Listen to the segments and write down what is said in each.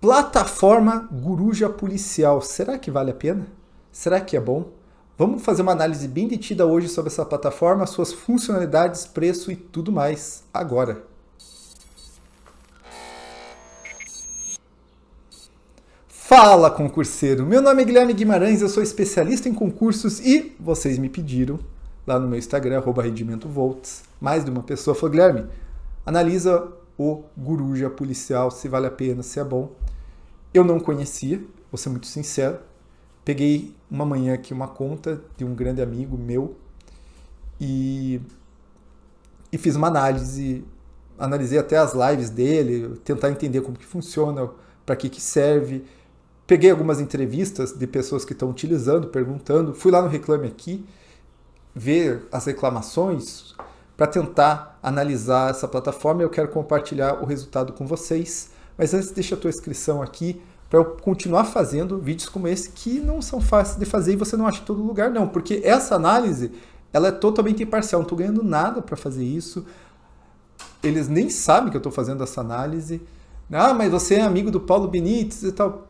Plataforma Guruja Policial. Será que vale a pena? Será que é bom? Vamos fazer uma análise bem detida hoje sobre essa plataforma, suas funcionalidades, preço e tudo mais agora. Fala concurseiro! Meu nome é Guilherme Guimarães, eu sou especialista em concursos e vocês me pediram lá no meu Instagram, arroba rendimentovolts, mais de uma pessoa falou, Guilherme, analisa o Guruja Policial, se vale a pena, se é bom. Eu não conhecia, vou ser muito sincero. Peguei uma manhã aqui uma conta de um grande amigo meu e, e fiz uma análise. Analisei até as lives dele, tentar entender como que funciona, para que, que serve. Peguei algumas entrevistas de pessoas que estão utilizando, perguntando. Fui lá no Reclame Aqui ver as reclamações para tentar analisar essa plataforma. Eu quero compartilhar o resultado com vocês mas antes deixa a tua inscrição aqui para eu continuar fazendo vídeos como esse que não são fáceis de fazer e você não acha em todo lugar não, porque essa análise ela é totalmente imparcial, não estou ganhando nada para fazer isso. Eles nem sabem que eu estou fazendo essa análise. Ah, mas você é amigo do Paulo Benítez e tal.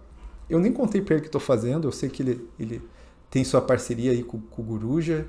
Eu nem contei para ele que estou fazendo, eu sei que ele, ele tem sua parceria aí com, com o Guruja.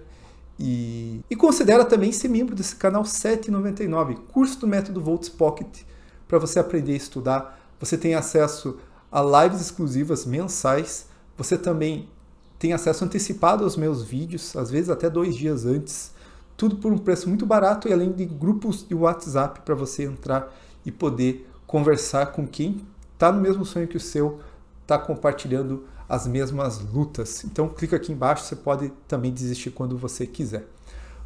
E, e considera também ser membro desse canal 799, curso do método Volts Pocket para você aprender a estudar. Você tem acesso a lives exclusivas mensais. Você também tem acesso antecipado aos meus vídeos, às vezes até dois dias antes. Tudo por um preço muito barato e além de grupos de WhatsApp para você entrar e poder conversar com quem está no mesmo sonho que o seu, está compartilhando as mesmas lutas. Então clica aqui embaixo, você pode também desistir quando você quiser.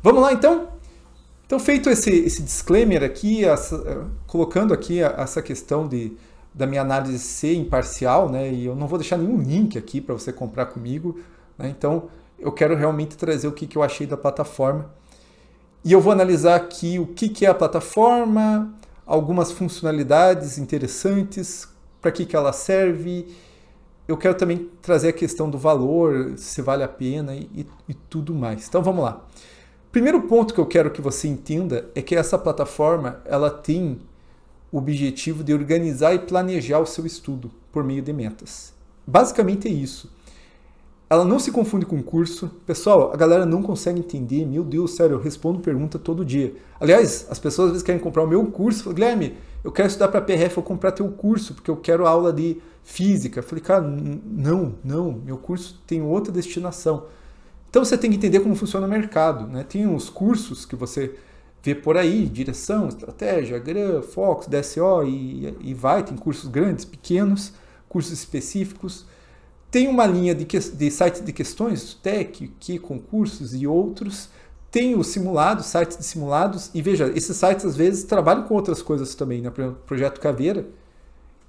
Vamos lá então? Então, feito esse, esse disclaimer aqui, essa, eh, colocando aqui essa questão de, da minha análise ser imparcial, né, e eu não vou deixar nenhum link aqui para você comprar comigo, né, então eu quero realmente trazer o que, que eu achei da plataforma. E eu vou analisar aqui o que, que é a plataforma, algumas funcionalidades interessantes, para que, que ela serve. Eu quero também trazer a questão do valor, se vale a pena e, e, e tudo mais. Então vamos lá. Primeiro ponto que eu quero que você entenda é que essa plataforma ela tem o objetivo de organizar e planejar o seu estudo por meio de metas. Basicamente é isso. Ela não se confunde com curso. Pessoal, a galera não consegue entender. Meu Deus, sério, eu respondo pergunta todo dia. Aliás, as pessoas às vezes querem comprar o meu curso. Falei, Guilherme, eu quero estudar para PRF, vou comprar teu curso, porque eu quero aula de física. falei, cara, não, não, meu curso tem outra destinação. Então você tem que entender como funciona o mercado. Né? Tem uns cursos que você vê por aí, direção, estratégia, GRAM, Fox, DSO e, e vai, tem cursos grandes, pequenos, cursos específicos. Tem uma linha de, de sites de questões, Tech, que concursos e outros. Tem os simulados, sites de simulados. E veja, esses sites às vezes trabalham com outras coisas também. Né? Por exemplo, Projeto Caveira,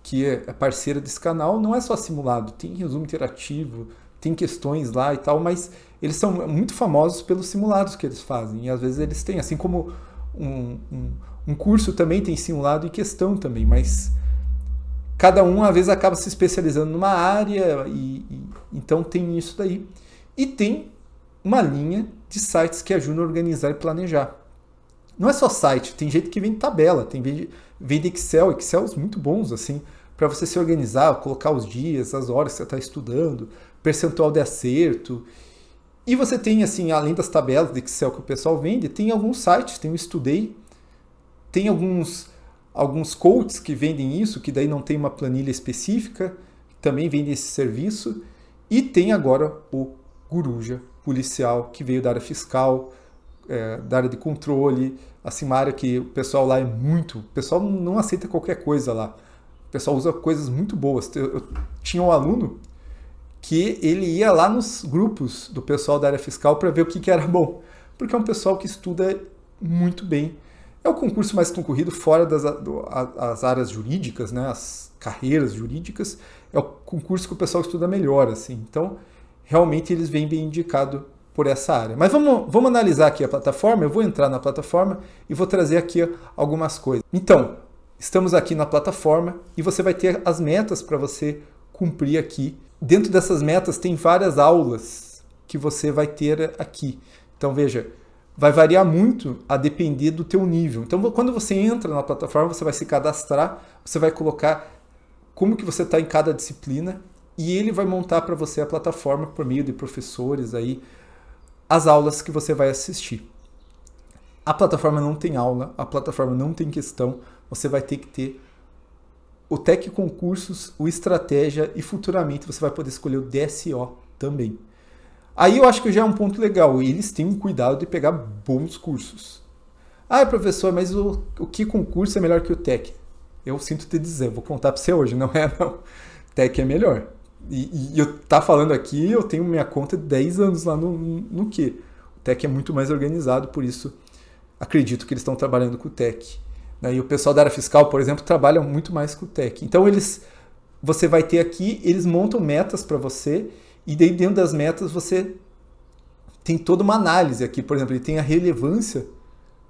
que é, é parceira desse canal, não é só simulado. Tem resumo interativo, tem questões lá e tal, mas eles são muito famosos pelos simulados que eles fazem. E às vezes eles têm, assim como um, um, um curso também tem simulado e questão também, mas cada um às vezes acaba se especializando numa área e, e então tem isso daí. E tem uma linha de sites que ajudam a organizar e planejar. Não é só site, tem jeito que vende tabela, tem vende, vende Excel, é muito bons assim, para você se organizar, colocar os dias, as horas que você está estudando, percentual de acerto. E você tem, assim, além das tabelas de Excel que o pessoal vende, tem alguns sites, tem o Estudei, tem alguns, alguns coaches que vendem isso, que daí não tem uma planilha específica, também vendem esse serviço. E tem agora o guruja Policial, que veio da área fiscal, é, da área de controle, assim, uma área que o pessoal lá é muito. O pessoal não aceita qualquer coisa lá. O pessoal usa coisas muito boas. Eu, eu tinha um aluno que ele ia lá nos grupos do pessoal da área fiscal para ver o que, que era bom, porque é um pessoal que estuda muito bem. É o concurso mais concorrido fora das do, as áreas jurídicas, né, as carreiras jurídicas, é o concurso que o pessoal estuda melhor, assim. Então, realmente eles vêm bem indicado por essa área. Mas vamos, vamos analisar aqui a plataforma. Eu vou entrar na plataforma e vou trazer aqui algumas coisas. Então, estamos aqui na plataforma e você vai ter as metas para você cumprir aqui. Dentro dessas metas tem várias aulas que você vai ter aqui. Então veja, vai variar muito a depender do teu nível. Então quando você entra na plataforma, você vai se cadastrar, você vai colocar como que você está em cada disciplina e ele vai montar para você a plataforma por meio de professores aí as aulas que você vai assistir. A plataforma não tem aula, a plataforma não tem questão, você vai ter que ter o Tec Concursos, o Estratégia e futuramente você vai poder escolher o DSO também. Aí eu acho que já é um ponto legal, eles têm um cuidado de pegar bons cursos. Ah, professor, mas o, o que concurso é melhor que o Tec? Eu sinto te dizer, vou contar para você hoje, não é não. Tec é melhor. E, e, eu tá falando aqui, eu tenho minha conta de 10 anos lá no, no que. O Tec é muito mais organizado, por isso acredito que eles estão trabalhando com o Tec. Né? E o pessoal da área fiscal, por exemplo, trabalha muito mais com o tech. Então eles, você vai ter aqui, eles montam metas para você e daí dentro das metas você tem toda uma análise aqui. Por exemplo, ele tem a relevância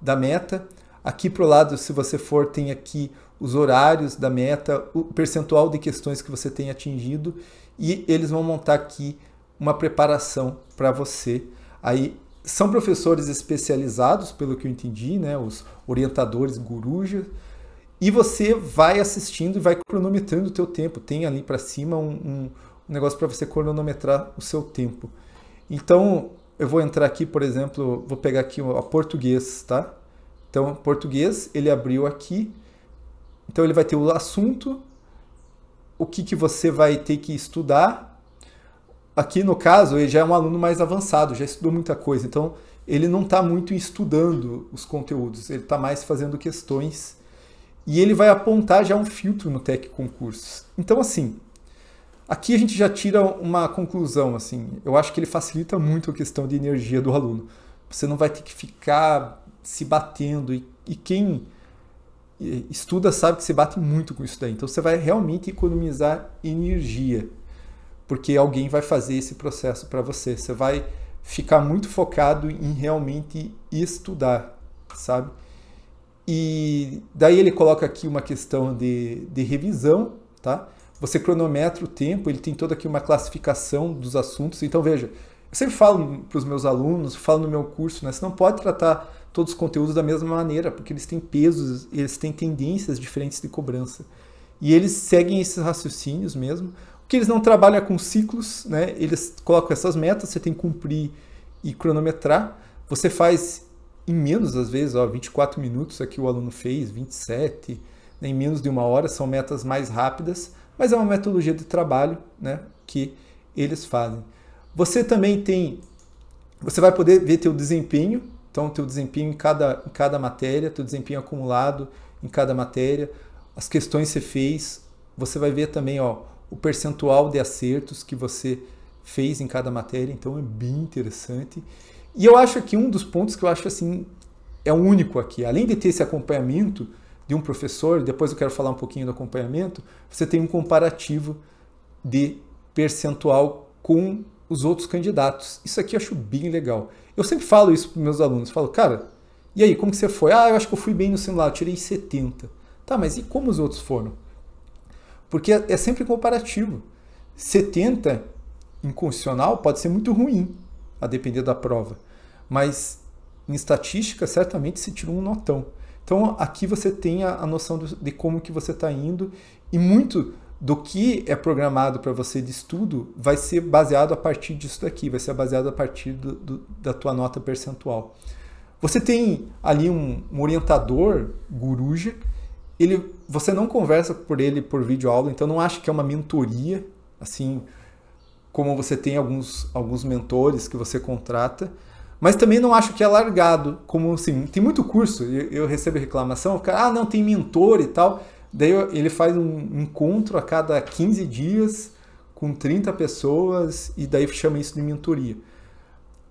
da meta. Aqui para o lado, se você for, tem aqui os horários da meta, o percentual de questões que você tem atingido e eles vão montar aqui uma preparação para você aí são professores especializados, pelo que eu entendi, né? Os orientadores gurujas. E você vai assistindo e vai cronometrando o teu tempo. Tem ali para cima um, um, negócio para você cronometrar o seu tempo. Então, eu vou entrar aqui, por exemplo, vou pegar aqui a português, tá? Então, português, ele abriu aqui. Então, ele vai ter o assunto, o que, que você vai ter que estudar, aqui no caso, ele já é um aluno mais avançado, já estudou muita coisa, então ele não está muito estudando os conteúdos, ele está mais fazendo questões e ele vai apontar já um filtro no Tec Concursos. Então, assim, aqui a gente já tira uma conclusão, assim, eu acho que ele facilita muito a questão de energia do aluno. Você não vai ter que ficar se batendo e, e quem eh, estuda sabe que se bate muito com isso daí. Então, você vai realmente economizar energia porque alguém vai fazer esse processo para você. Você vai ficar muito focado em realmente estudar, sabe? E daí ele coloca aqui uma questão de, de revisão, tá? Você cronometra o tempo, ele tem toda aqui uma classificação dos assuntos. Então, veja, eu sempre falo para os meus alunos, falo no meu curso, né? Você não pode tratar todos os conteúdos da mesma maneira, porque eles têm pesos, eles têm tendências diferentes de cobrança. E eles seguem esses raciocínios mesmo. Porque eles não trabalham com ciclos, né? Eles colocam essas metas, você tem que cumprir e cronometrar. Você faz em menos, às vezes, ó, 24 minutos aqui é o aluno fez, 27, né? em menos de uma hora, são metas mais rápidas, mas é uma metodologia de trabalho né? que eles fazem. Você também tem, você vai poder ver teu desempenho, então teu desempenho em cada, em cada matéria, teu desempenho acumulado em cada matéria, as questões que você fez, você vai ver também ó, o percentual de acertos que você fez em cada matéria, então é bem interessante. E eu acho que um dos pontos que eu acho assim é único aqui, além de ter esse acompanhamento de um professor, depois eu quero falar um pouquinho do acompanhamento, você tem um comparativo de percentual com os outros candidatos. Isso aqui eu acho bem legal. Eu sempre falo isso para meus alunos, falo, cara, e aí, como que você foi? Ah, eu acho que eu fui bem no simulado, tirei 70. Tá, mas e como os outros foram? Porque é sempre comparativo. 70 constitucional pode ser muito ruim, a depender da prova. Mas em estatística, certamente se tirou um notão. Então aqui você tem a, noção de como que você está indo e muito do que é programado para você de estudo vai ser baseado a partir disso daqui, vai ser baseado a partir do, do, da tua nota percentual. Você tem ali um, um orientador, Guruja, ele, você não conversa por ele por vídeo aula, então não acho que é uma mentoria, assim como você tem alguns, alguns mentores que você contrata, mas também não acho que é largado, como assim, tem muito curso, eu, eu recebo reclamação, cara, ah, não, tem mentor e tal, daí ele faz um encontro a cada 15 dias com 30 pessoas e daí chama isso de mentoria.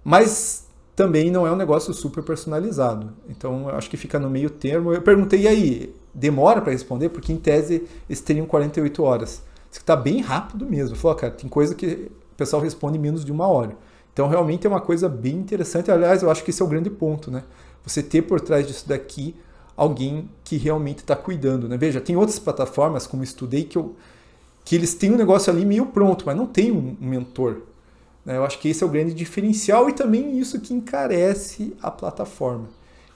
Mas também não é um negócio super personalizado, então eu acho que fica no meio termo. Eu perguntei, e aí, demora para responder, porque em tese eles teriam 48 horas. Isso está bem rápido mesmo. Falou, cara, tem coisa que o pessoal responde em menos de uma hora. Então realmente é uma coisa bem interessante. Aliás, eu acho que esse é o grande ponto, né? Você ter por trás disso daqui alguém que realmente está cuidando, né? Veja, tem outras plataformas como Estudei que eu que eles têm um negócio ali meio pronto, mas não tem um mentor. Né? Eu acho que esse é o grande diferencial e também isso que encarece a plataforma.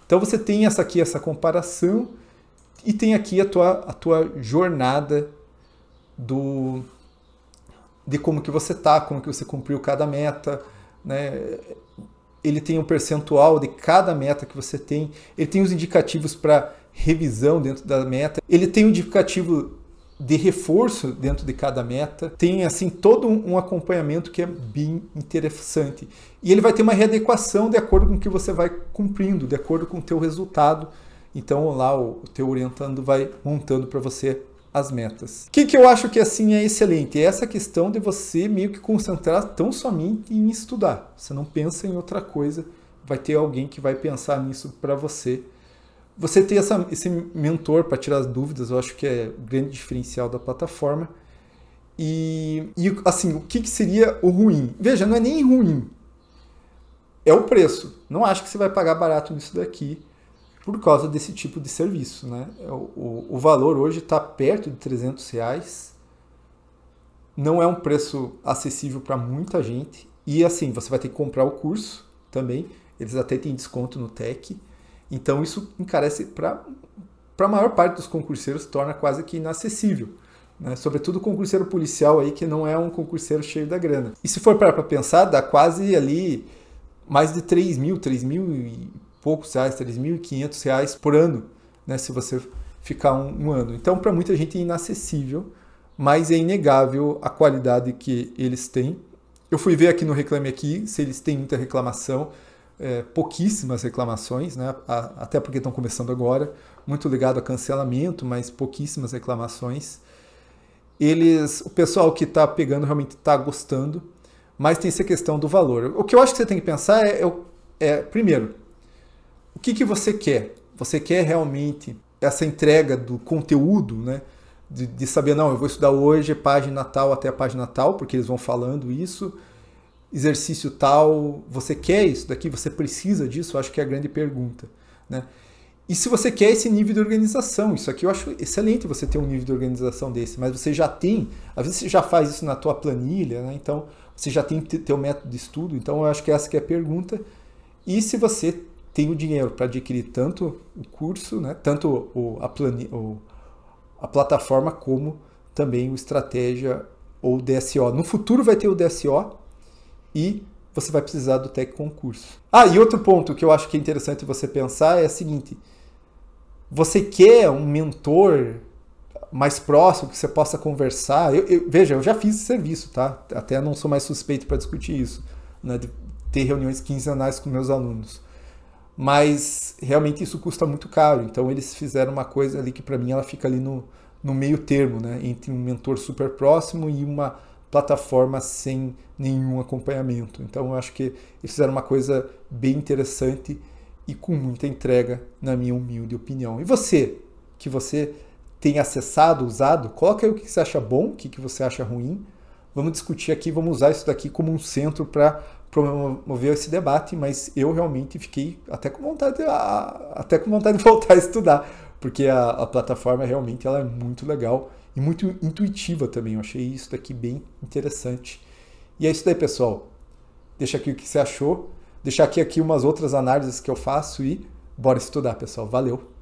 Então você tem essa aqui essa comparação e tem aqui a tua, a tua jornada do de como que você tá, como que você cumpriu cada meta, né? Ele tem um percentual de cada meta que você tem, ele tem os indicativos para revisão dentro da meta, ele tem um indicativo de reforço dentro de cada meta, tem assim todo um acompanhamento que é bem interessante. E ele vai ter uma readequação de acordo com o que você vai cumprindo, de acordo com o teu resultado então lá o teu orientando vai montando para você as metas. O que, que eu acho que assim é excelente? É essa questão de você meio que concentrar tão somente em estudar. Você não pensa em outra coisa, vai ter alguém que vai pensar nisso para você. Você ter essa, esse mentor para tirar as dúvidas, eu acho que é o grande diferencial da plataforma. E, e assim, o que, que seria o ruim? Veja, não é nem ruim. É o preço. Não acho que você vai pagar barato nisso daqui por causa desse tipo de serviço. Né? É, o, o valor hoje está perto de 300 reais, não é um preço acessível para muita gente, e assim, você vai ter que comprar o curso também, eles até têm desconto no TEC, então isso encarece para a maior parte dos concurseiros, torna quase que inacessível. Né? Sobretudo o concurseiro policial aí, que não é um concurseiro cheio da grana. E se for para pensar, dá quase ali mais de 3 mil, 3 mil e poucos reais, R$ reais por ano, né, se você ficar um, um ano. Então, para muita gente é inacessível, mas é inegável a qualidade que eles têm. Eu fui ver aqui no Reclame Aqui se eles têm muita reclamação, é, pouquíssimas reclamações, né, a, até porque estão começando agora, muito ligado a cancelamento, mas pouquíssimas reclamações. Eles, o pessoal que está pegando realmente está gostando, mas tem essa questão do valor. O que eu acho que você tem que pensar é, é, é primeiro, o que, que você quer? Você quer realmente essa entrega do conteúdo, né? De, de, saber, não, eu vou estudar hoje é página tal até a página tal, porque eles vão falando isso, exercício tal, você quer isso daqui, você precisa disso? Eu acho que é a grande pergunta, né? E se você quer esse nível de organização, isso aqui eu acho excelente você ter um nível de organização desse, mas você já tem, às vezes você já faz isso na tua planilha, né? Então, você já tem teu método de estudo, então eu acho que essa que é a pergunta. E se você tem o dinheiro para adquirir tanto o curso, né, tanto o, a, plane, o, a plataforma, como também o estratégia ou o DSO. No futuro vai ter o DSO e você vai precisar do Tech Concurso. Ah, e outro ponto que eu acho que é interessante você pensar é o seguinte: você quer um mentor mais próximo que você possa conversar? Eu, eu, veja, eu já fiz esse serviço, tá? Até não sou mais suspeito para discutir isso, né? De ter reuniões quinzenais com meus alunos mas realmente isso custa muito caro. Então eles fizeram uma coisa ali que para mim ela fica ali no, no meio termo, né? entre um mentor super próximo e uma plataforma sem nenhum acompanhamento. Então eu acho que eles fizeram uma coisa bem interessante e com muita entrega, na minha humilde opinião. E você, que você tem acessado, usado, coloca aí o que você acha bom, o que você acha ruim. Vamos discutir aqui, vamos usar isso daqui como um centro para promover esse debate, mas eu realmente fiquei até com vontade, de, até com vontade de voltar a estudar, porque a, a, plataforma realmente ela é muito legal e muito intuitiva também. Eu achei isso daqui bem interessante. E é isso daí, pessoal. Deixa aqui o que você achou, deixar aqui, aqui umas outras análises que eu faço e bora estudar, pessoal. Valeu!